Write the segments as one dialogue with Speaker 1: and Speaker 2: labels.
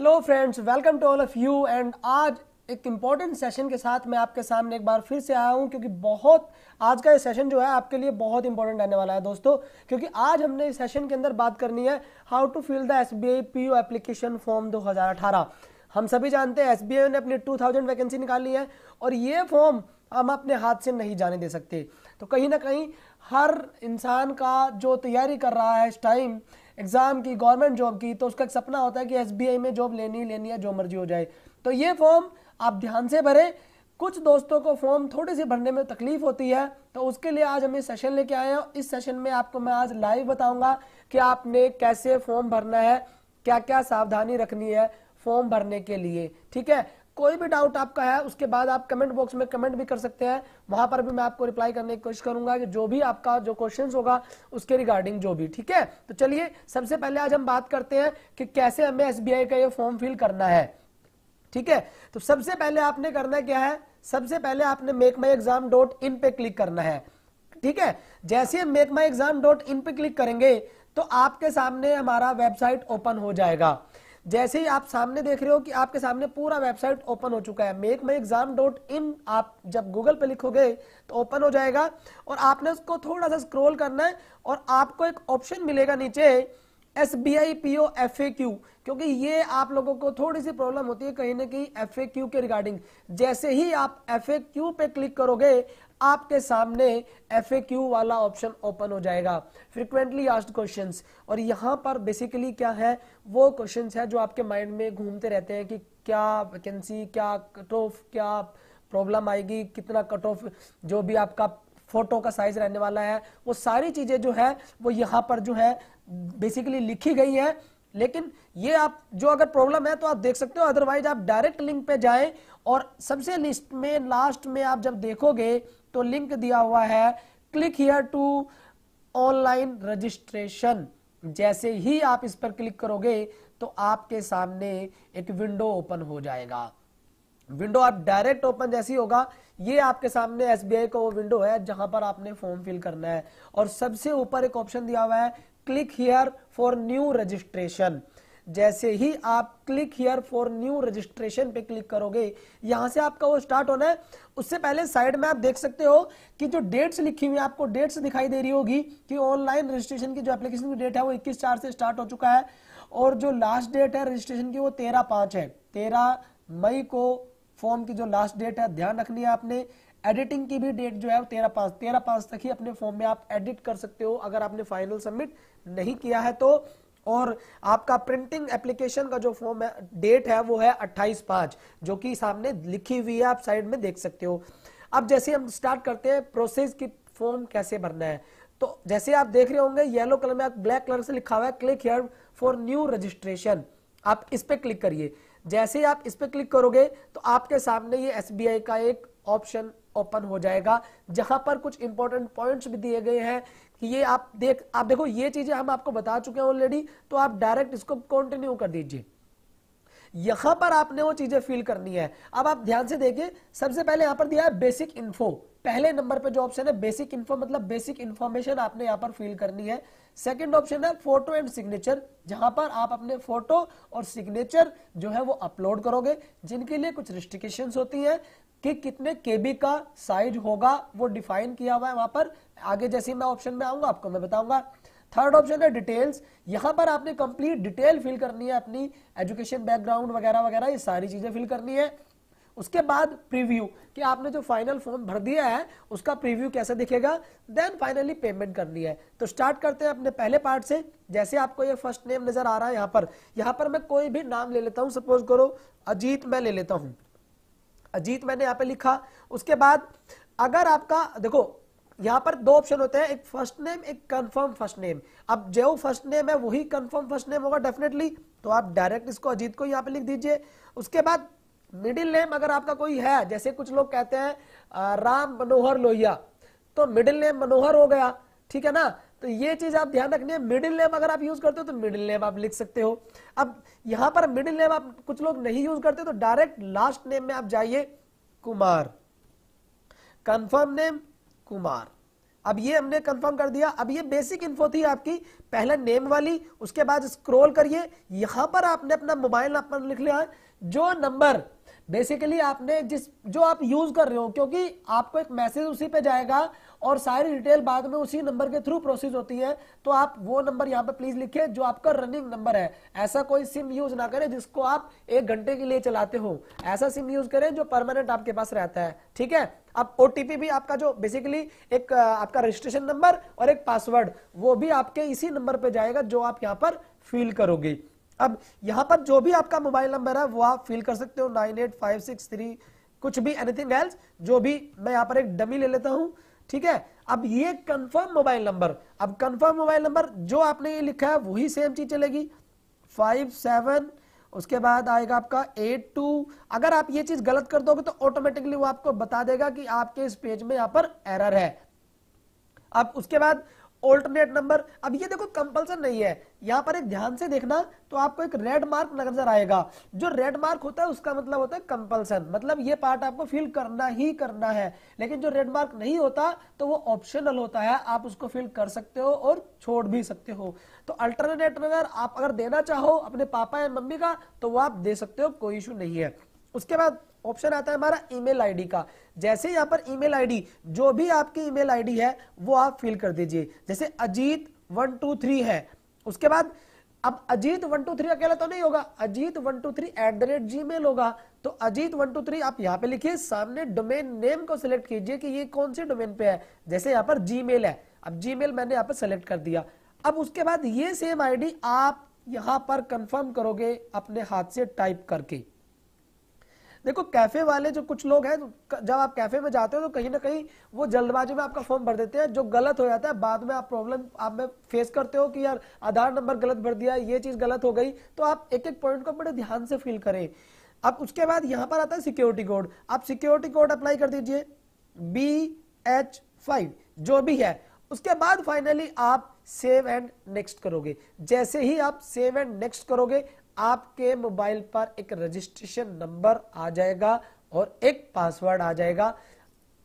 Speaker 1: hello friends welcome to all of you and आज एक important session के साथ मैं आपके सामने एक बार फिर से आया हूँ क्योंकि बहुत आज का ये सेशन जो है आपके लिए बहुत इंपॉर्टेंट रहने वाला है दोस्तों क्योंकि आज हमने इस सेशन के अंदर बात करनी है how to fill the S B I P O application form दो हम सभी जानते हैं एस बी आई ने अपनी थाउजेंड वैकेंसी निकाली है और ये फॉर्म हम अपने हाथ से नहीं जाने दे सकते तो कहीं ना कहीं हर इंसान का जो तैयारी कर रहा है इस टाइम एग्ज़ाम की गवर्नमेंट जॉब की तो उसका एक सपना होता है कि एस में जॉब लेनी लेनी है जो मर्जी हो जाए तो ये फॉर्म आप ध्यान से भरें कुछ दोस्तों को फॉर्म थोड़े से भरने में तकलीफ होती है तो उसके लिए आज हम ये सेशन लेके आए हैं इस सेशन में आपको मैं आज लाइव बताऊंगा कि आपने कैसे फॉर्म भरना है क्या क्या सावधानी रखनी है फॉर्म भरने के लिए ठीक है कोई भी डाउट आपका है उसके बाद आप कमेंट बॉक्स में कमेंट भी कर सकते हैं वहां पर भी मैं आपको रिप्लाई करने की कोशिश करूंगा कि जो भी आपका जो क्वेश्चन होगा उसके रिगार्डिंग जो भी ठीक है तो चलिए सबसे पहले आज हम बात करते हैं कि कैसे हमें एस का ये फॉर्म फिल करना है ठीक है तो सबसे पहले आपने करना क्या है सबसे पहले आपने make my exam dot in पे क्लिक करना है ठीक है जैसे हम make my exam dot in पे क्लिक करेंगे तो आपके सामने हमारा वेबसाइट ओपन हो जाएगा जैसे ही आप सामने देख रहे हो कि आपके सामने पूरा वेबसाइट ओपन हो चुका है make my exam dot in आप जब गूगल पे लिखोगे तो ओपन हो जाएगा और आपने उसको थोड़ा सा स्क्रोल करना है और आपको एक ऑप्शन मिलेगा नीचे S B I P O F A Q क्योंकि ये आप लोगों को थोड़ी सी प्रॉब्लम होती है कहीं ना कहीं एफ ए क्यू के रिगार्डिंग जैसे ही आप एफ ए क्यू पे क्लिक करोगे आपके सामने एफ वाला ऑप्शन ओपन हो जाएगा फ्रिक्वेंटली आस्ट क्वेश्चन और यहाँ पर बेसिकली क्या है वो क्वेश्चन है जो आपके माइंड में घूमते रहते हैं कि क्या वैकेंसी क्या कट ऑफ क्या प्रॉब्लम आएगी कितना कट ऑफ जो भी आपका फोटो का साइज रहने वाला है वो सारी चीजें जो है वो यहाँ पर जो है बेसिकली लिखी गई है लेकिन ये आप जो अगर प्रॉब्लम है तो आप देख सकते हो अदरवाइज आप डायरेक्ट लिंक पे जाएं और सबसे लिस्ट में लास्ट में आप जब देखोगे तो लिंक दिया हुआ है click here to online registration जैसे ही आप इस पर क्लिक करोगे तो आपके सामने एक विंडो ओपन हो जाएगा विंडो आप डायरेक्ट ओपन जैसी होगा ये आपके सामने एस बी आई का वो विंडो है जहां पर आपने फॉर्म फिल करना है और सबसे ऊपर एक ऑप्शन दिया हुआ है click here for new registration जैसे ही आप click here for new registration पे क्लिक करोगे यहां से आपका वो स्टार्ट होना है उससे पहले साइड में आप देख सकते हो कि जो डेट्स लिखी हुई है आपको डेट्स दिखाई दे रही होगी कि ऑनलाइन रजिस्ट्रेशन की जो एप्लीकेशन की डेट है वो इक्कीस चार से स्टार्ट हो चुका है और जो लास्ट डेट है रजिस्ट्रेशन की वो तेरह पांच है तेरह मई को फॉर्म की जो लास्ट डेट है ध्यान रखनी है आपने एडिटिंग की भी डेट जो है वो तेरह पांच तेरह पांच तक ही अपने फॉर्म में आप एडिट कर सकते हो अगर आपने फाइनल सबमिट नहीं किया है तो और आपका प्रिंटिंग एप्लीकेशन का जो फॉर्म है डेट है वो है 28 पांच जो कि सामने लिखी हुई है आप साइड में देख सकते हो अब जैसे हम स्टार्ट करते हैं प्रोसेस की फॉर्म कैसे भरना है तो जैसे आप देख रहे होंगे येलो कलर में ब्लैक कलर से लिखा हुआ है click here for new registration आप इस पर क्लिक करिए जैसे आप इस पर क्लिक करोगे तो आपके सामने ये एस का एक ऑप्शन ओपन हो जाएगा जहां पर कुछ इंपॉर्टेंट पॉइंट्स भी दिए गए हैं ये आप देख आप देखो ये चीजें हम आपको बता चुके हैं ऑलरेडी तो आप डायरेक्ट इसको कंटिन्यू कर दीजिए यहां पर आपने वो चीजें फील करनी है अब आप ध्यान से देखिए सबसे पहले यहां पर दिया है बेसिक इन्फो पहले नंबर पे जो ऑप्शन है बेसिक इन्फो मतलब बेसिक इन्फॉर्मेशन आपने यहां पर फिल करनी है सेकंड ऑप्शन है फोटो एंड सिग्नेचर जहां पर आप अपने फोटो और सिग्नेचर जो है वो अपलोड करोगे जिनके लिए कुछ रिस्ट्रिकेशन होती है कि कितने केबी का साइज होगा वो डिफाइन किया हुआ है वहां पर आगे जैसे मैं ऑप्शन में आऊंगा आपको मैं बताऊंगा थर्ड ऑप्शन है डिटेल्स यहां पर आपने कंप्लीट डिटेल फिल करनी है अपनी एजुकेशन बैकग्राउंड वगैरह वगैरह ये सारी चीजें फिल करनी है उसके बाद प्रीव्यू कि आपने जो फाइनल फॉर्म भर दिया है उसका प्रीव्यू कैसे दिखेगा देन फाइनली पेमेंट करनी है तो स्टार्ट करते हैं अपने पहले पार्ट से जैसे आपको ये फर्स्ट नेम नजर आ रहा है यहां पर यहां पर मैं कोई भी नाम ले लेता हूँ सपोज करो अजीत मैं ले लेता हूँ अजीत मैंने यहाँ पे लिखा उसके बाद अगर आपका देखो यहाँ पर दो ऑप्शन होते हैं एक फर्स्ट नेम एक कंफर्म फर्स्ट नेम अब जो फर्स्ट नेम है वही कंफर्म फर्स्ट नेम होगा डेफिनेटली तो आप डायरेक्ट इसको अजीत को यहाँ पे लिख दीजिए उसके बाद मिडिल नेम अगर आपका कोई है जैसे कुछ लोग कहते हैं राम मनोहर लोहिया तो मिडिल नेम मनोहर हो गया ठीक है ना तो ये चीज आप ध्यान रखनी है मिडिल नेम अगर आप यूज करते हो तो मिडिल नेम आप लिख सकते हो अब यहां पर मिडिल नेम आप कुछ लोग नहीं यूज करते तो डायरेक्ट लास्ट नेम में आप जाइए कुमार कंफर्म नेम कुमार अब ये हमने कंफर्म कर दिया अब ये बेसिक इन्फो थी आपकी पहले नेम वाली उसके बाद स्क्रोल करिए यहां पर आपने अपना मोबाइल नंबर लिख लिया जो नंबर बेसिकली आपने जिस जो आप यूज कर रहे हो क्योंकि आपको एक मैसेज उसी पे जाएगा और सारी डिटेल बाद में उसी नंबर के थ्रू प्रोसेस होती है तो आप वो नंबर यहाँ पे प्लीज लिखिए जो आपका रनिंग नंबर है ऐसा कोई सिम यूज ना करें जिसको आप एक घंटे के लिए चलाते हो ऐसा सिम यूज करें जो परमानेंट आपके पास रहता है ठीक है अब ओटीपी भी आपका जो बेसिकली एक आपका रजिस्ट्रेशन नंबर और एक पासवर्ड वो भी आपके इसी नंबर पर जाएगा जो आप यहाँ पर फिल करोगे अब यहाँ पर जो भी आपका मोबाइल नंबर है वो आप फिल कर सकते हो nine eight five six three कुछ भी एनीथिंग एल्स जो भी मैं यहाँ पर एक डमी ले लेता हूँ ठीक है अब ये कंफर्म मोबाइल नंबर अब कंफर्म मोबाइल नंबर जो आपने ये लिखा है वही सेम चीज चलेगी फाइव सेवन उसके बाद आएगा आपका एट टू अगर आप ये चीज गलत कर दोगे तो ऑटोमेटिकली वो आपको बता देगा कि आपके इस पेज में यहां पर एरर है अब उसके बाद ऑल्टरनेट नंबर अब ये देखो कंपल्सन नहीं है यहां पर एक ध्यान से देखना तो आपको एक रेड मार्क नजर आएगा जो रेड मार्क होता है उसका मतलब होता है कंपल्सन मतलब ये पार्ट आपको फिल करना ही करना है लेकिन जो रेड मार्क नहीं होता तो वो ऑप्शनल होता है आप उसको फिल कर सकते हो और छोड़ भी सकते हो तो अल्टरनेट नंबर आप अगर देना चाहो अपने पापा या मम्मी का तो वो आप दे सकते हो कोई इशू नहीं है उसके बाद ऑप्शन आता है हमारा ईमेल आईडी का जैसे यहाँ पर ईमेल आईडी जो भी आपकी ईमेल आईडी है वो आप फिल कर दीजिए जैसे अजीत वन टू थ्री है उसके बाद अब अजीत वन टू थ्री अकेला तो नहीं होगा Ajit one two three at the rate Gmail होगा तो अजीत वन टू थ्री आप यहाँ पे लिखिए सामने डोमेन नेम को सिलेक्ट कीजिए कि ये कौन से डोमेन पे है जैसे यहाँ पर जी मेल है अब जी मेल मैंने यहाँ पर सिलेक्ट कर दिया अब उसके बाद ये सेम आईडी आप यहाँ पर कंफर्म करोगे अपने हाथ से टाइप करके देखो कैफे वाले जो कुछ लोग हैं जब आप कैफे में जाते हो तो कहीं ना कहीं वो जल्दबाजी में आपका फॉर्म भर देते हैं जो गलत हो जाता है बाद में आप प्रॉब्लम आप में फेस करते हो कि यार आधार नंबर गलत भर दिया ये चीज गलत हो गई तो आप एक एक पॉइंट को बड़े ध्यान से फील करें अब उसके बाद यहाँ पर आता है सिक्योरिटी कोड आप सिक्योरिटी कोड अप्लाई कर दीजिए बी एच फाइव जो भी है उसके बाद फाइनली आप सेव एंड नेक्स्ट करोगे जैसे ही आप सेव एंड नेक्स्ट करोगे आपके मोबाइल पर एक रजिस्ट्रेशन नंबर आ जाएगा और एक पासवर्ड आ जाएगा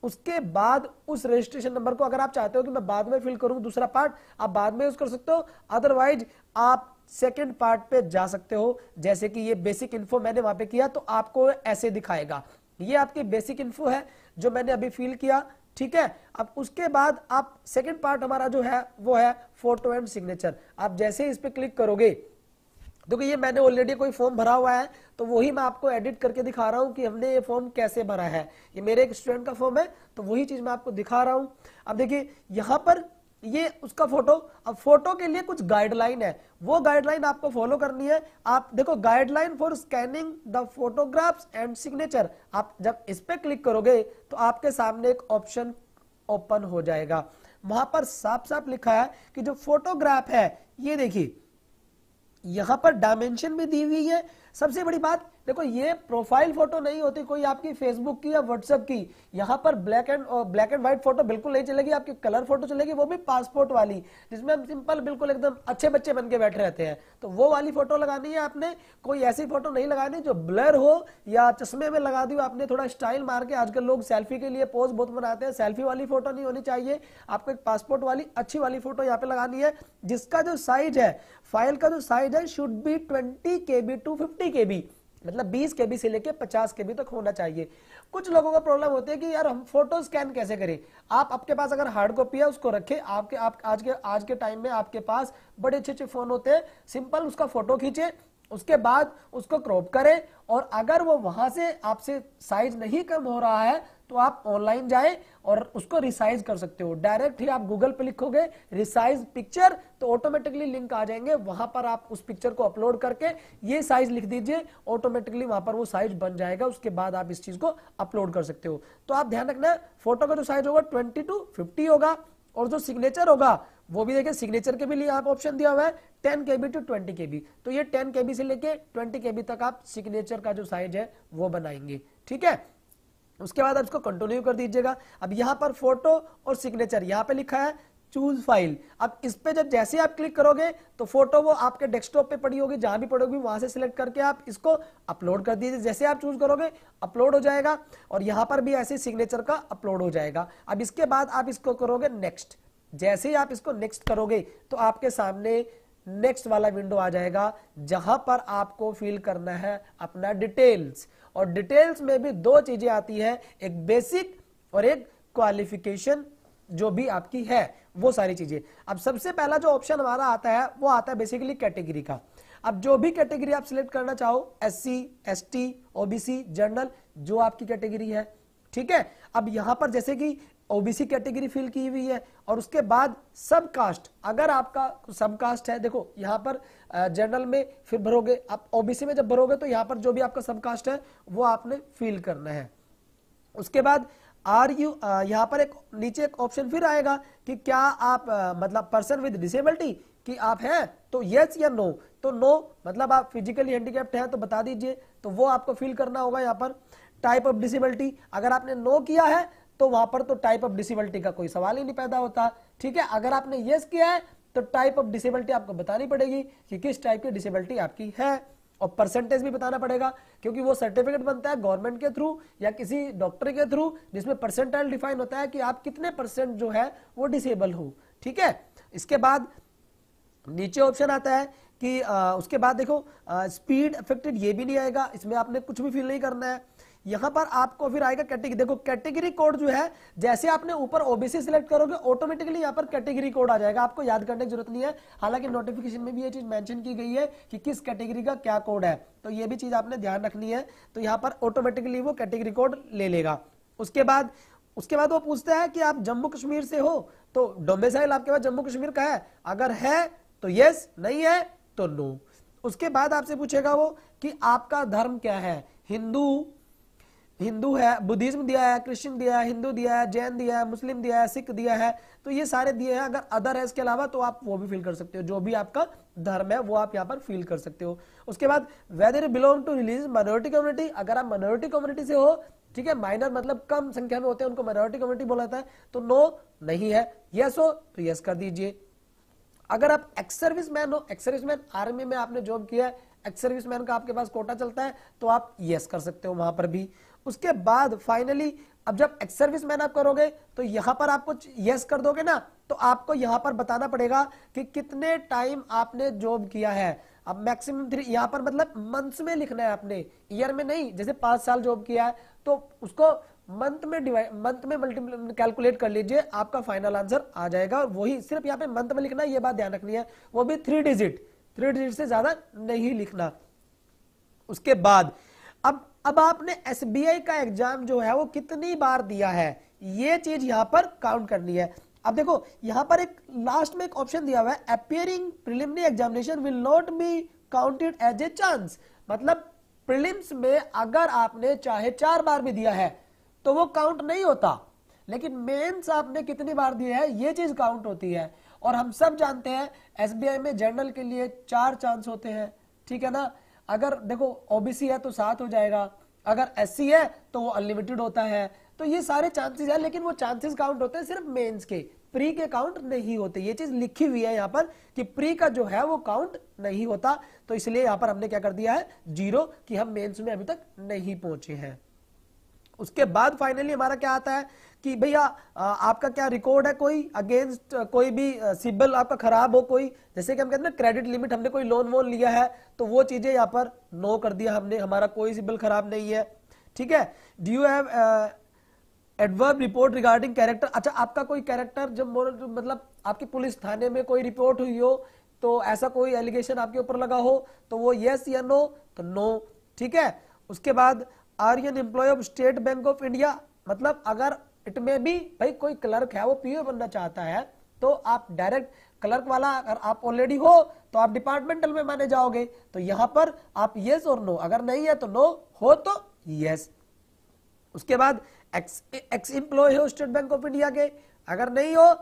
Speaker 1: उसके बाद उस रजिस्ट्रेशन नंबर को अगर आप चाहते हो कि मैं बाद में फिल करूं दूसरा पार्ट आप बाद में यूज कर सकते हो अदरवाइज आप सेकेंड पार्ट पे जा सकते हो जैसे कि ये बेसिक इन्फो मैंने वहां पे किया तो आपको ऐसे दिखाएगा ये आपकी बेसिक इन्फो है जो मैंने अभी फिल किया ठीक है अब उसके बाद आप सेकेंड पार्ट हमारा जो है वो है फोटो एंड सिग्नेचर आप जैसे इस पर क्लिक करोगे क्योंकि ये मैंने ऑलरेडी कोई फॉर्म भरा हुआ है तो वही मैं आपको एडिट करके दिखा रहा हूँ कि हमने ये फॉर्म कैसे भरा है ये मेरे एक स्टूडेंट का फॉर्म है तो वही चीज मैं आपको दिखा रहा हूँ अब देखिए यहां पर ये उसका फोटो अब फोटो के लिए कुछ गाइडलाइन है वो गाइडलाइन आपको फॉलो करनी है आप देखो guideline for scanning the photographs and signature आप जब इस पर क्लिक करोगे तो आपके सामने एक ऑप्शन ओपन हो जाएगा वहां पर साफ साफ लिखा है कि जो फोटोग्राफ है ये देखिए यहां पर डायमेंशन भी दी हुई है सबसे बड़ी बात देखो ये प्रोफाइल फोटो नहीं होती कोई आपकी फेसबुक की या व्हाट्सएप की यहाँ पर black and black and white photo बिल्कुल नहीं चलेगी आपकी कलर फोटो चलेगी वो भी पासपोर्ट वाली जिसमें हम सिंपल बिल्कुल एकदम अच्छे बच्चे बन के बैठे रहते हैं तो वो वाली फोटो लगानी है आपने कोई ऐसी फोटो नहीं लगानी जो ब्लर हो या चश्मे में लगा दी आपने थोड़ा स्टाइल मार के आजकल लोग सेल्फी के लिए पोज बहुत बनाते हैं सेल्फी वाली फोटो नहीं होनी चाहिए आपको एक पासपोर्ट वाली अच्छी वाली फोटो यहाँ पे लगानी है जिसका जो साइज है फाइल का जो साइज है should be twenty K B to fifty K B मतलब 20 के बी से लेके 50 के बी तक होना चाहिए कुछ लोगों का प्रॉब्लम होती है कि यार हम फोटो स्कैन कैसे करें आप आपके पास अगर हार्ड कॉपी है उसको रखें आपके आप आज के आज के टाइम में आपके पास बड़े अच्छे अच्छे फोन होते हैं सिंपल उसका फोटो खींचे उसके बाद उसको क्रॉप करें और अगर वो वहां से आपसे साइज नहीं कम हो रहा है तो आप ऑनलाइन जाए और उसको रिसाइज कर सकते हो डायरेक्ट ही आप गूगल पे लिखोगे रिसाइज पिक्चर तो ऑटोमेटिकली लिंक आ जाएंगे वहां पर आप उस पिक्चर को अपलोड करके ये साइज लिख दीजिए ऑटोमेटिकली वहां पर वो साइज बन जाएगा उसके बाद आप इस चीज को अपलोड कर सकते हो तो आप ध्यान रखना फोटो का जो साइज होगा ट्वेंटी टू फिफ्टी होगा और जो सिग्नेचर होगा वो भी देखिए सिग्नेचर के भी लिए आप ऑप्शन दिया हुआ है ten K B to twenty K B तो ये टेन के बी से लेके ट्वेंटी के बी तक आप सिग्नेचर का जो साइज है वो बनाएंगे ठीक है उसके बाद आप इसको कंटिन्यू कर दीजिएगा अब यहाँ पर फोटो और सिग्नेचर यहाँ पे लिखा है चूज फाइल अब इस पे जब जैसे आप क्लिक करोगे तो फोटो वो आपके डेस्कटॉप पे पड़ी होगी जहां भी पड़ोगी वहां से सिलेक्ट करके आप इसको अपलोड कर दीजिए जैसे आप चूज करोगे अपलोड हो जाएगा और यहां पर भी ऐसे सिग्नेचर का अपलोड हो जाएगा अब इसके बाद आप इसको करोगे नेक्स्ट जैसे ही आप इसको नेक्स्ट करोगे तो आपके सामने नेक्स्ट वाला विंडो आ जाएगा जहां पर आपको फिल करना है अपना डिटेल्स और डिटेल्स में भी दो चीजें आती है एक बेसिक और एक क्वालिफिकेशन जो भी आपकी है वो सारी चीजें अब सबसे पहला जो ऑप्शन हमारा आता है वो आता है बेसिकली कैटेगरी का अब जो भी कैटेगरी आप सिलेक्ट करना चाहो S C S T OBC general जो आपकी कैटेगरी है ठीक है अब यहां पर जैसे कि ओबीसी कैटेगरी फिल की हुई है और उसके बाद सब कास्ट अगर आपका सब कास्ट है देखो यहाँ पर जनरल में फिर भरोगे आप ओबीसी में जब भरोगे तो यहाँ पर जो भी आपका सब कास्ट है वो आपने फिल करना है उसके बाद आर यू यहाँ पर एक नीचे एक ऑप्शन फिर आएगा कि क्या आप आ, मतलब पर्सन विद डिसेबिलिटी कि आप हैं तो यस या नो तो नो मतलब आप फिजिकली हैंडीकेप्ट हैं तो बता दीजिए तो वो आपको फिल करना होगा यहाँ पर टाइप ऑफ डिसेबिलिटी अगर आपने नो किया है तो वहां पर तो टाइप ऑफ डिसेबिलिटी का कोई सवाल ही नहीं पैदा होता ठीक है अगर आपने यस किया है तो टाइप ऑफ डिसेबिलिटी आपको बतानी पड़ेगी कि किस टाइप की डिसेबिलिटी आपकी है और परसेंटेज भी बताना पड़ेगा क्योंकि वो सर्टिफिकेट बनता है गवर्नमेंट के थ्रू या किसी डॉक्टर के थ्रू जिसमें परसेंटाइल डिफाइन होता है कि आप कितने परसेंट जो है वो डिसेबल हो ठीक है इसके बाद नीचे ऑप्शन आता है कि आ, उसके बाद देखो स्पीड अफेक्टेड ये भी नहीं आएगा इसमें आपने कुछ भी फील नहीं करना है यहां पर आपको फिर आएगा कैटेगरी देखो कैटेगरी कोड जो है जैसे आपने ऊपर ओबीसी सिलेक्ट करोगे ऑटोमेटिकली यहां पर कैटेगरी कोड आ जाएगा आपको याद करने की जरूरत नहीं है हालांकि नोटिफिकेशन में भी ये चीज मेंशन की गई है कि किस कैटेगरी का क्या कोड है तो ये भी चीज आपने ध्यान रखनी है तो यहां पर ऑटोमेटिकली वो कैटेगरी कोड ले लेगा उसके बाद उसके बाद वो पूछता है कि आप जम्मू कश्मीर से हो तो डोमेसाइल आपके पास जम्मू कश्मीर का है अगर है तो यस नहीं है तो नो उसके बाद आपसे पूछेगा वो कि आपका धर्म क्या है हिंदू हिंदू है बुद्धिज्म दिया है क्रिश्चियन दिया है हिंदू दिया है जैन दिया है मुस्लिम दिया है सिख दिया है तो ये सारे दिए हैं अगर अदर है इसके अलावा तो आप वो भी फील कर सकते हो जो भी आपका धर्म है वो आप यहाँ पर फील कर सकते हो उसके बाद whether you belong to religious minority community अगर आप माइनॉरिटी कम्युनिटी से हो ठीक है माइनर मतलब कम संख्या में होते हैं उनको माइनॉरिटी कम्युनिटी बोला जाता है तो नो नहीं है यस हो तो यस कर दीजिए अगर आप एक्स सर्विस मैन हो एक्स सर्विस मैन आर्मी में आपने जॉब किया है एक्स सर्विस मैन का आपके पास कोटा चलता है तो आप यस कर सकते हो वहां पर भी उसके बाद फाइनली अब जब एक्स सर्विस मैन आप करोगे तो यहां पर आप कुछ यस कर दोगे ना तो आपको यहां पर बताना पड़ेगा कि कितने टाइम आपने जॉब किया है अब मैक्सिमम थ्री यहां पर मतलब मंथ्स में लिखना है आपने ईयर में नहीं जैसे पांच साल जॉब किया है तो उसको मंथ में डिवाइड मंथ में मल्टीप्ल कैलकुलेट कर लीजिए आपका फाइनल आंसर आ जाएगा और वही सिर्फ यहाँ पे मंथ में लिखना ये बात ध्यान रखनी है वो भी थ्री डिजिट थ्री डिजिट से ज्यादा नहीं लिखना उसके बाद अब आपने एस का एग्जाम जो है वो कितनी बार दिया है ये चीज यहां पर काउंट करनी है अब देखो यहां पर एक लास्ट में एक ऑप्शन दिया हुआ है appearing preliminary examination will not be counted as a chance मतलब प्रिलिम्स में अगर आपने चाहे चार बार भी दिया है तो वो काउंट नहीं होता लेकिन मेंस आपने कितनी बार दिया है ये चीज काउंट होती है और हम सब जानते हैं एसबीआई में जनरल के लिए चार चांस होते हैं ठीक है ना अगर देखो ओबीसी है तो सात हो जाएगा अगर एस है तो वो अनलिमिटेड होता है तो ये सारे चांसेस है लेकिन वो चांसेस काउंट होते हैं सिर्फ मेन्स के प्री के काउंट नहीं होते ये चीज लिखी हुई है यहाँ पर कि प्री का जो है वो काउंट नहीं होता तो इसलिए यहाँ पर हमने क्या कर दिया है जीरो कि हम मेंस में अभी तक नहीं पहुंचे हैं उसके बाद फाइनली हमारा क्या आता है कि भैया आपका क्या रिकॉर्ड है कोई अगेंस्ट कोई भी सिबल आपका खराब हो कोई जैसे कि हम कहते हैं ना क्रेडिट लिमिट हमने कोई लोन वोन लिया है तो वो चीजें यहाँ पर नो कर दिया हमने हमारा कोई सिबल खराब नहीं है ठीक है do you have adverse report regarding character अच्छा आपका कोई कैरेक्टर जब मतलब आपकी पुलिस थाने में कोई रिपोर्ट हुई हो तो ऐसा कोई एलिगेशन आपके ऊपर लगा हो तो वो येस या नो तो नो ठीक है उसके बाद are an employee of State Bank of India मतलब अगर इट मे बी भाई कोई क्लर्क है वो पीओ बनना चाहता है तो आप डायरेक्ट क्लर्क वाला अगर आप ऑलरेडी हो तो आप डिपार्टमेंटल में माने जाओगे तो यहां पर आप यस और नो अगर नहीं है तो नो हो तो यस उसके बाद एक्स एक्स इंप्लॉय हो स्टेट बैंक ऑफ इंडिया के अगर नहीं हो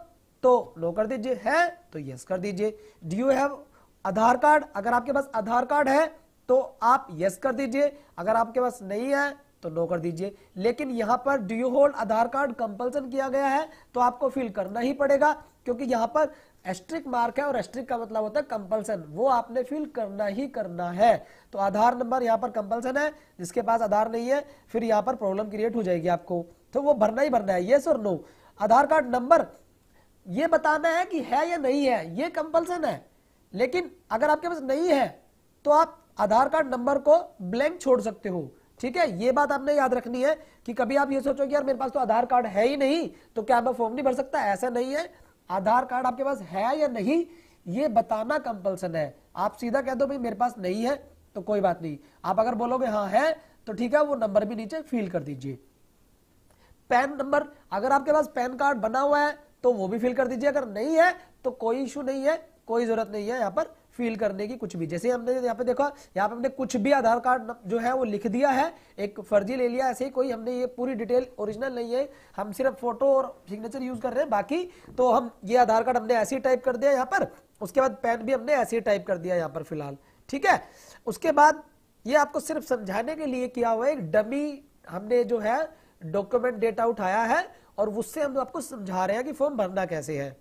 Speaker 1: तो नो कर दीजिए है तो यस कर दीजिए do you have Aadhaar card अगर आपके पास आधार कार्ड है तो आप यस कर दीजिए अगर आपके पास नहीं है तो नो कर दीजिए लेकिन यहां पर do you hold Aadhaar card compulsion किया गया है तो आपको फिल करना ही पड़ेगा क्योंकि यहां पर एस्ट्रिक मार्क है और एस्ट्रिक का मतलब होता है कंपल्सन वो आपने फिल करना ही करना है तो आधार नंबर यहां पर कंपल्सन है जिसके पास आधार नहीं है फिर यहां पर प्रॉब्लम क्रिएट हो जाएगी आपको तो वो भरना ही भरना है ये और नो आधार कार्ड नंबर ये बताना है कि है या नहीं है ये कंपल्सन है लेकिन अगर आपके पास नहीं है तो आप आधार कार्ड नंबर को ब्लैंक छोड़ सकते हो ठीक है ये बात आपने याद रखनी है कि कभी आप ये सोचो कि यार मेरे पास तो आधार कार्ड है ही नहीं तो क्या मैं फॉर्म नहीं भर सकता ऐसा नहीं है आधार कार्ड आपके पास है या नहीं ये बताना कंपल्सन है आप सीधा कह दो भाई मेरे पास नहीं है तो कोई बात नहीं आप अगर बोलोगे हाँ है तो ठीक है वो नंबर भी नीचे फिल कर दीजिए पैन नंबर अगर आपके पास पैन कार्ड बना हुआ है तो वो भी फिल कर दीजिए अगर नहीं है तो कोई इशू नहीं है कोई जरूरत नहीं है यहां पर फील करने की कुछ भी जैसे हमने यहाँ पे देखा यहाँ पे हमने कुछ भी आधार कार्ड जो है वो लिख दिया है एक फर्जी ले लिया ऐसे ही कोई हमने ये पूरी डिटेल ओरिजिनल नहीं है हम सिर्फ फोटो और सिग्नेचर यूज कर रहे हैं बाकी तो हम ये आधार कार्ड हमने ऐसे ही टाइप कर दिया यहाँ पर उसके बाद पैन भी हमने ऐसे ही टाइप कर दिया यहाँ पर फिलहाल ठीक है उसके बाद ये आपको सिर्फ समझाने के लिए किया हुआ एक डमी हमने जो है डॉक्यूमेंट डेटा उठाया है और उससे हम आपको समझा रहे हैं कि फॉर्म भरना कैसे है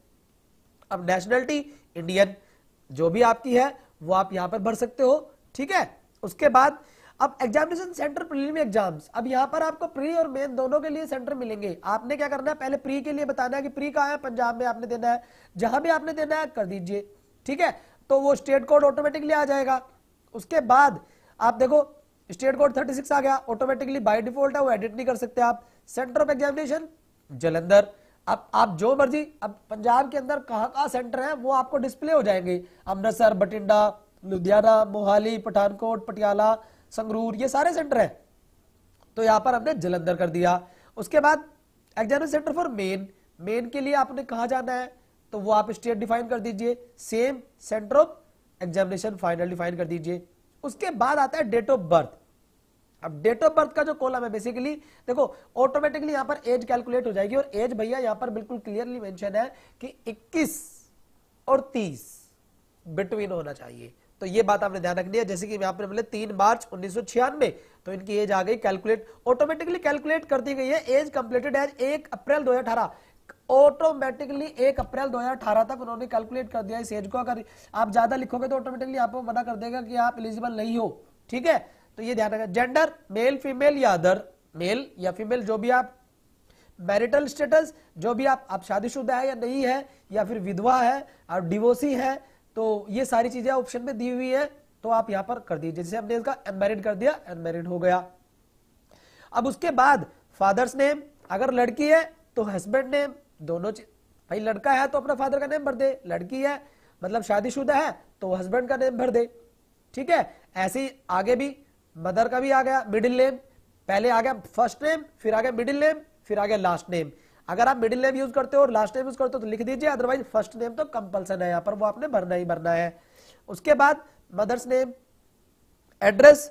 Speaker 1: अब नेशनलिटी इंडियन जो भी आपकी है वो आप यहां पर भर सकते हो ठीक है उसके बाद अब एग्जामिनेशन सेंटर प्रीलिम एग्जाम्स अब यहां पर आपको प्री और मेन दोनों के लिए सेंटर मिलेंगे आपने क्या करना है पहले प्री के लिए बताना है कि प्री कहा है पंजाब में आपने देना है जहां भी आपने देना है कर दीजिए ठीक है तो वो स्टेट कोड ऑटोमेटिकली आ जाएगा उसके बाद आप देखो स्टेट कोड 36 आ गया ऑटोमेटिकली बाय डिफॉल्ट है वो एडिट नहीं कर सकते आप सेंटर ऑफ एग्जामिनेशन जलंधर अब आप जो मर्जी अब पंजाब के अंदर कहाँ कहाँ सेंटर है वो आपको डिस्प्ले हो जाएंगे अमृतसर बठिंडा लुधियाना मोहाली पठानकोट पटियाला संगरूर ये सारे सेंटर हैं तो यहाँ पर हमने जलंधर कर दिया उसके बाद exam centre for main main के लिए आपने कहा जाना है तो वो आप स्टेट डिफाइन कर दीजिए same centre of examination final define कर दीजिए उसके बाद आता है डेट ऑफ बर्थ अब डेट ऑफ बर्थ का जो कॉलम है बेसिकली देखो ऑटोमेटिकली यहां पर एज कैलकुलेट हो जाएगी और एज भैया यहां पर बिल्कुल क्लियरली मेंशन है कि 21 और 30 बिटवीन होना चाहिए तो ये बात आपने ध्यान रखनी है जैसे कि यहां पर बोले 3 मार्च उन्नीस तो इनकी एज आ गई कैलकुलेट ऑटोमेटिकली कैलकुलेट कर दी गई है एज कंप्लीटेड एज एक अप्रैल दो ऑटोमेटिकली एक अप्रैल 2018 तक उन्होंने कैलकुलेट कर दिया इस एज को अगर आप ज्यादा लिखोगे तो ऑटोमेटिकली आपको मना कर देगा कि आप एलिजिबल नहीं हो ठीक है तो ये ध्यान रखना जेंडर मेल फीमेल या अदर मेल या फीमेल जो भी आप मैरिटल स्टेटस जो भी आप आप शादीशुदा है या नहीं है या फिर विधवा है आप डिवोर्सी है तो ये सारी चीजें ऑप्शन में दी हुई है तो आप यहां पर कर दीजिए जैसे हमने इसका अनमेरिड कर दिया अनमेरिड हो गया अब उसके बाद फादर्स नेम अगर लड़की है तो हस्बैंड नेम दोनों भाई लड़का है तो अपना फादर का नेम भर दे लड़की है मतलब शादीशुदा है तो हस्बैंड का नेम भर दे ठीक है ऐसे ही आगे भी मदर का भी आ गया मिडिल नेम पहले आ गया फर्स्ट नेम फिर आ गया मिडिल नेम फिर आ गया लास्ट नेम अगर आप मिडिल नेम यूज करते हो और लास्ट नेम यूज करते हो तो लिख दीजिए अदरवाइज फर्स्ट नेम तो कंपल्सन है यहाँ पर वो आपने भरना ही भरना है उसके बाद मदर्स नेम एड्रेस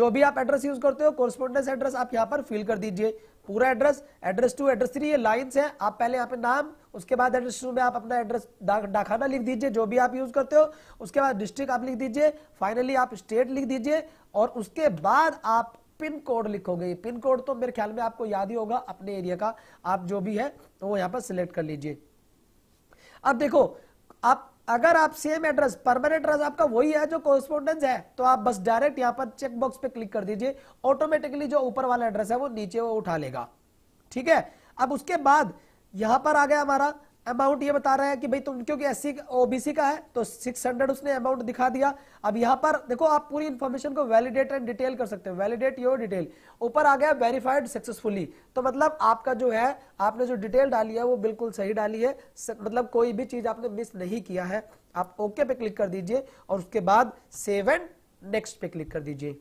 Speaker 1: जो भी आप एड्रेस यूज करते हो कोरस्पोंडेंस एड्रेस आप यहाँ पर फिल कर दीजिए पूरा address address two address three ये लाइन्स है आप पहले यहाँ पे नाम उसके बाद एड्रेस टू में आप अपना एड्रेस डाखाना लिख दीजिए जो भी आप यूज करते हो उसके बाद डिस्ट्रिक्ट आप लिख दीजिए फाइनली आप स्टेट लिख दीजिए और उसके बाद आप पिन कोड लिखोगे पिन कोड तो मेरे ख्याल में आपको याद ही होगा अपने एरिया का आप जो भी है तो वो यहाँ पर सिलेक्ट कर लीजिए अब देखो आप अगर आप सेम एड्रेस परमानेंट एड्रेस आपका वही है जो कोरिस्पोंडेंस है तो आप बस डायरेक्ट यहां पर चेक बॉक्स पे क्लिक कर दीजिए ऑटोमेटिकली जो ऊपर वाला एड्रेस है वो नीचे वो उठा लेगा ठीक है अब उसके बाद यहां पर आ गया हमारा अमाउंट ये बता रहा है कि भाई तुम क्योंकि एस ओबीसी का है तो 600 उसने अमाउंट दिखा दिया अब यहाँ पर देखो आप पूरी इन्फॉर्मेशन को वैलिडेट एंड डिटेल कर सकते हो वैलिडेट योर डिटेल ऊपर आ गया वेरीफाइड सक्सेसफुली तो मतलब आपका जो है आपने जो डिटेल डाली है वो बिल्कुल सही डाली है मतलब कोई भी चीज आपने मिस नहीं किया है आप ओके पे क्लिक कर दीजिए और उसके बाद सेव एंड नेक्स्ट पे क्लिक कर दीजिए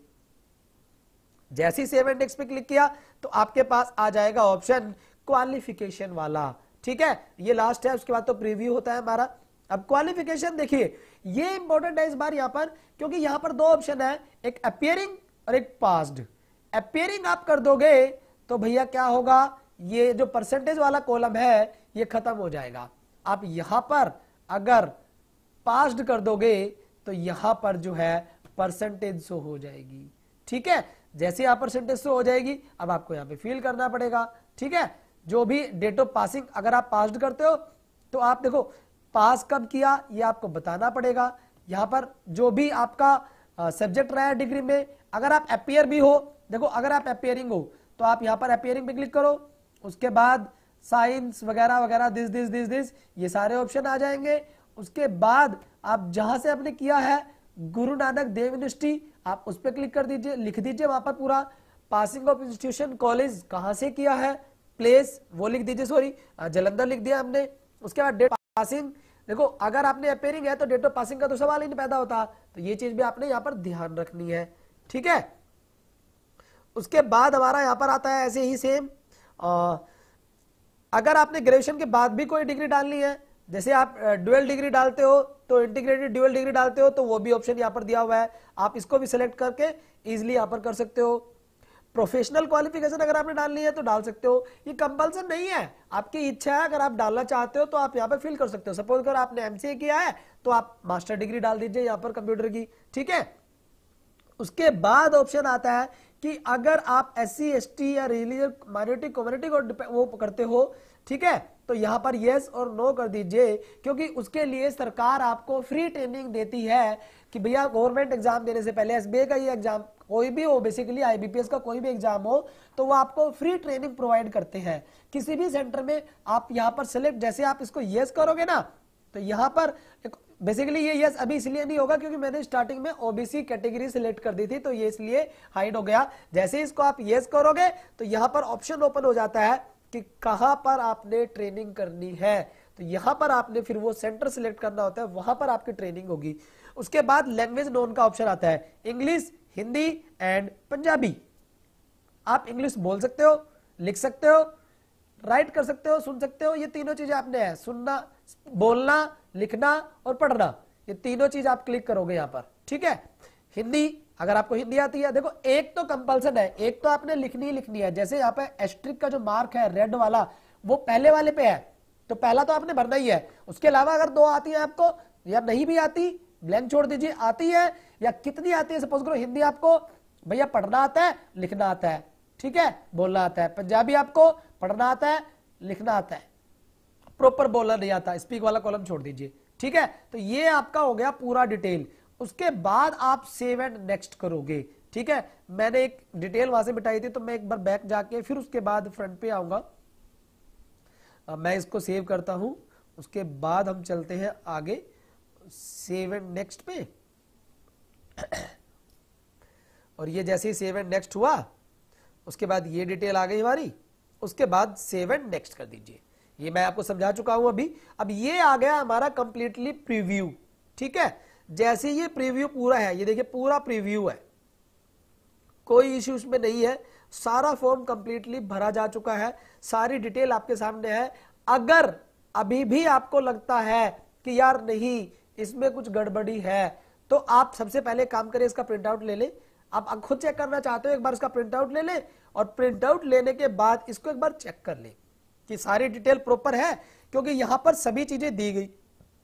Speaker 1: जैसी सेवन सेव एंड नेक्स्ट पे क्लिक किया तो आपके पास आ जाएगा ऑप्शन क्वालिफिकेशन वाला ठीक है ये लास्ट है उसके बाद तो प्रीव्यू होता है हमारा अब क्वालिफिकेशन देखिए ये इंपॉर्टेंट है इस बार यहां पर क्योंकि यहां पर दो ऑप्शन है एक अपियरिंग और एक पास्ट अपियरिंग आप कर दोगे तो भैया क्या होगा ये जो परसेंटेज वाला कॉलम है ये खत्म हो जाएगा आप यहां पर अगर पास्ड कर दोगे तो यहां पर जो है परसेंटेज शो हो जाएगी ठीक है जैसे यहां परसेंटेज शो हो जाएगी अब आपको यहां पे फील करना पड़ेगा ठीक है जो भी डेट ऑफ पासिंग अगर आप पास करते हो तो आप देखो पास कब किया ये आपको बताना पड़ेगा यहाँ पर जो भी आपका सब्जेक्ट रहा है डिग्री में अगर आप अपेयर भी हो देखो अगर आप अपेयरिंग हो तो आप यहाँ पर अपेयरिंग पे क्लिक करो उसके बाद साइंस वगैरह वगैरह दिस दिस दिस दिस ये सारे ऑप्शन आ जाएंगे उसके बाद आप जहाँ से आपने किया है गुरु नानक देव यूनिवर्सिटी आप उस पर क्लिक कर दीजिए लिख दीजिए वहाँ पर पूरा पासिंग ऑफ इंस्टीट्यूशन कॉलेज कहाँ से किया है प्लेस वो लिख दीजिए सॉरी जलंधर लिख दिया हमने उसके बाद डेट पासिंग देखो अगर आपने अपेयरिंग है तो डेट ऑफ पासिंग का तो सवाल ही नहीं पैदा होता तो ये चीज भी आपने यहाँ पर ध्यान रखनी है ठीक है उसके बाद हमारा यहाँ पर आता है ऐसे ही सेम आ, अगर आपने ग्रेजुएशन के बाद भी कोई डिग्री डालनी है जैसे आप ड्यूअल डिग्री डालते हो तो इंटीग्रेटेड ड्यूअल डिग्री डालते हो तो वो भी ऑप्शन यहाँ पर दिया हुआ है आप इसको भी सिलेक्ट करके इजिली यहाँ पर कर सकते हो प्रोफेशनल क्वालिफिकेशन अगर आपने डालनी है तो डाल सकते हो ये कंपल्सन नहीं है आपकी इच्छा है अगर आप डालना चाहते हो तो आप यहाँ पर फिल कर सकते हो सपोज अगर आपने एमसीए किया है तो आप मास्टर डिग्री डाल दीजिए यहाँ पर कंप्यूटर की ठीक है उसके बाद ऑप्शन आता है कि अगर आप एस सी या रिलीजन माइनोरिटी कम्युनिटी को वो करते हो ठीक है तो यहाँ पर यस और नो कर दीजिए क्योंकि उसके लिए सरकार आपको फ्री ट्रेनिंग देती है कि भैया गवर्नमेंट एग्जाम देने से पहले एस का ये एग्जाम कोई भी हो बेसिकली आईबीपीएस का कोई भी एग्जाम हो तो वो आपको फ्री ट्रेनिंग प्रोवाइड करते हैं किसी भी सेंटर में आप यहाँ पर सिलेक्ट जैसे आप इसको येस करोगे ना तो यहाँ पर बेसिकली ये यस अभी इसलिए नहीं होगा क्योंकि मैंने स्टार्टिंग में ओबीसी कैटेगरी सिलेक्ट कर दी थी तो ये इसलिए हाइड हो गया जैसे इसको आप येस करोगे तो यहाँ पर ऑप्शन ओपन हो जाता है कि कहा पर आपने ट्रेनिंग करनी है तो यहां पर आपने फिर वो सेंटर सिलेक्ट करना होता है वहां पर आपकी ट्रेनिंग होगी उसके बाद लैंग्वेज नोन का ऑप्शन आता है इंग्लिश हिंदी एंड पंजाबी आप इंग्लिश बोल सकते हो लिख सकते हो राइट कर सकते हो सुन सकते हो ये तीनों चीजें आपने है सुनना बोलना लिखना और पढ़ना ये तीनों चीज आप क्लिक करोगे यहां पर ठीक है हिंदी अगर आपको हिंदी आती है देखो एक तो कंपल्सन है एक तो आपने लिखनी ही लिखनी है जैसे यहाँ पे एस्ट्रिक का जो मार्क है रेड वाला वो पहले वाले पे है तो पहला तो आपने भरना ही है उसके अलावा अगर दो आती है आपको या नहीं भी आती ब्लैंक छोड़ दीजिए आती है या कितनी आती है सपोज करो हिंदी आपको भैया पढ़ना आता है लिखना आता है ठीक है बोलना आता है पंजाबी आपको पढ़ना आता है लिखना आता है प्रॉपर बोलना नहीं आता स्पीक वाला कॉलम छोड़ दीजिए ठीक है तो ये आपका हो गया पूरा डिटेल उसके बाद आप सेव एंड नेक्स्ट करोगे ठीक है मैंने एक डिटेल वहां से बिठाई थी तो मैं एक बार बैक जाके फिर उसके बाद फ्रंट पे आऊंगा मैं इसको सेव करता हूं उसके बाद हम चलते हैं आगे सेव एंड नेक्स्ट पे और ये जैसे ही सेव एंड नेक्स्ट हुआ उसके बाद ये डिटेल आ गई हमारी उसके बाद सेव एंड नेक्स्ट कर दीजिए ये मैं आपको समझा चुका हूं अभी अब ये आ गया हमारा कंप्लीटली प्रीव्यू ठीक है जैसे ये प्रीव्यू पूरा है ये देखिए पूरा प्रीव्यू है कोई इश्यू उसमें नहीं है सारा फॉर्म कंप्लीटली भरा जा चुका है सारी डिटेल आपके सामने है अगर अभी भी आपको लगता है कि यार नहीं इसमें कुछ गड़बड़ी है तो आप सबसे पहले काम करें इसका प्रिंटआउट ले लें आप खुद चेक करना चाहते हो एक बार इसका प्रिंटआउट ले लें और प्रिंटआउट लेने के बाद इसको एक बार चेक कर लें कि सारी डिटेल प्रॉपर है क्योंकि यहां पर सभी चीजें दी गई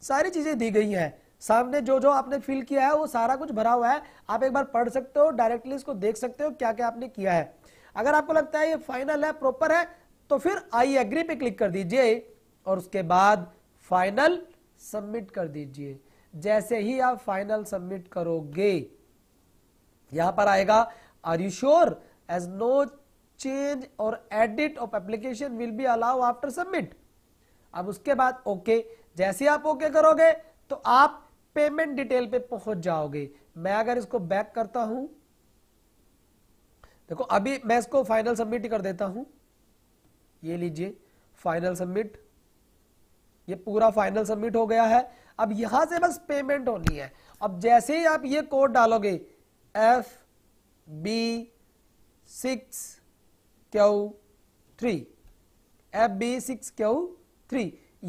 Speaker 1: सारी चीजें दी गई है सामने जो जो आपने फिल किया है वो सारा कुछ भरा हुआ है आप एक बार पढ़ सकते हो डायरेक्टली इसको देख सकते हो क्या क्या आपने किया है अगर आपको लगता है ये फाइनल है प्रॉपर है तो फिर आई एग्री पे क्लिक कर दीजिए और उसके बाद फाइनल सबमिट कर दीजिए जैसे ही आप फाइनल सबमिट करोगे यहां पर आएगा are you sure as no change और edit of application will be allow after submit अब उसके बाद ओके okay, जैसे आप ओके okay करोगे तो आप पेमेंट डिटेल पे पहुंच जाओगे मैं अगर इसको बैक करता हूं देखो अभी मैं इसको फाइनल सबमिट कर देता हूं ये लीजिए फाइनल सबमिट ये पूरा फाइनल सबमिट हो गया है अब यहां से बस पेमेंट होनी है अब जैसे ही आप ये कोड डालोगे F B six Q three F B six Q three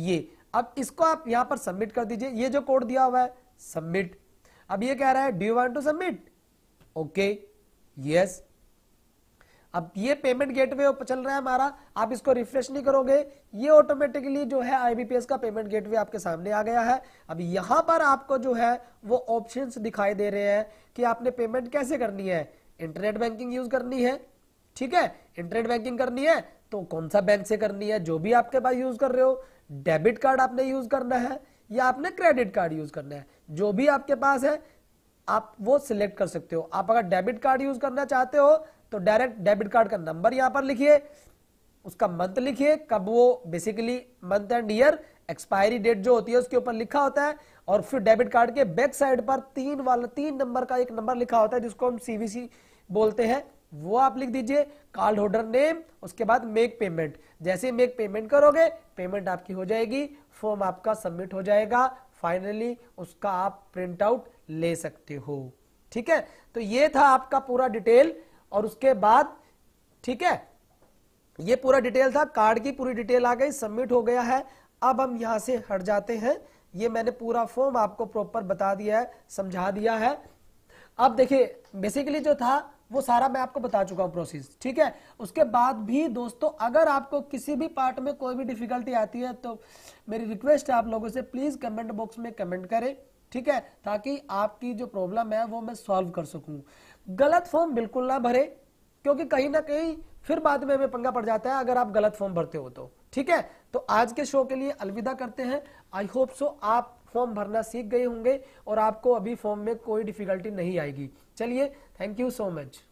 Speaker 1: ये अब इसको आप यहां पर सबमिट कर दीजिए ये जो कोड दिया हुआ है सबमिट अब ये कह रहा है do want to submit okay yes अब ये पेमेंट गेटवे चल रहा है हमारा आप इसको रिफ्रेश नहीं करोगे ये ऑटोमेटिकली जो है आईबीपीएस का पेमेंट गेटवे आपके सामने आ गया है अब यहां पर आपको जो है वो ऑप्शंस दिखाई दे रहे हैं कि आपने पेमेंट कैसे करनी है इंटरनेट बैंकिंग यूज करनी है ठीक है इंटरनेट बैंकिंग करनी है तो कौन सा बैंक से करनी है जो भी आपके पास यूज कर रहे हो डेबिट कार्ड आपने यूज करना है या आपने क्रेडिट कार्ड यूज करना है जो भी आपके पास है आप वो सिलेक्ट कर सकते हो आप अगर डेबिट कार्ड यूज करना चाहते हो तो डायरेक्ट डेबिट कार्ड का नंबर यहां पर लिखिए उसका मंथ लिखिए कब वो basically month and year expiry date जो होती है उसके ऊपर लिखा होता है और फिर डेबिट कार्ड के बैक साइड पर तीन वाला तीन नंबर का एक नंबर लिखा होता है जिसको हम सीवीसी बोलते हैं वो आप लिख दीजिए कार्ड होल्डर नेम उसके बाद मेक पेमेंट जैसे मेक पेमेंट करोगे पेमेंट आपकी हो जाएगी फॉर्म आपका सबमिट हो जाएगा फाइनली उसका आप प्रिंट आउट ले सकते हो ठीक है तो ये था आपका पूरा डिटेल और उसके बाद ठीक है ये पूरा डिटेल था कार्ड की पूरी डिटेल आ गई सबमिट हो गया है अब हम यहां से हट जाते हैं ये मैंने पूरा फॉर्म आपको प्रॉपर बता दिया है समझा दिया है अब देखिए बेसिकली जो था वो सारा मैं आपको बता चुका हूं प्रोसेस ठीक है उसके बाद भी दोस्तों अगर आपको किसी भी पार्ट में कोई भी डिफिकल्टी आती है तो मेरी रिक्वेस्ट है आप लोगों से प्लीज कमेंट बॉक्स में कमेंट करें ठीक है ताकि आपकी जो प्रॉब्लम है वो मैं सॉल्व कर सकूं गलत फॉर्म बिल्कुल ना भरे क्योंकि कहीं ना कहीं फिर बाद में हमें पंगा पड़ जाता है अगर आप गलत फॉर्म भरते हो तो ठीक है तो आज के शो के लिए अलविदा करते हैं आई होप सो आप फॉर्म भरना सीख गए होंगे और आपको अभी फॉर्म में कोई डिफिकल्टी नहीं आएगी चलिए थैंक यू सो मच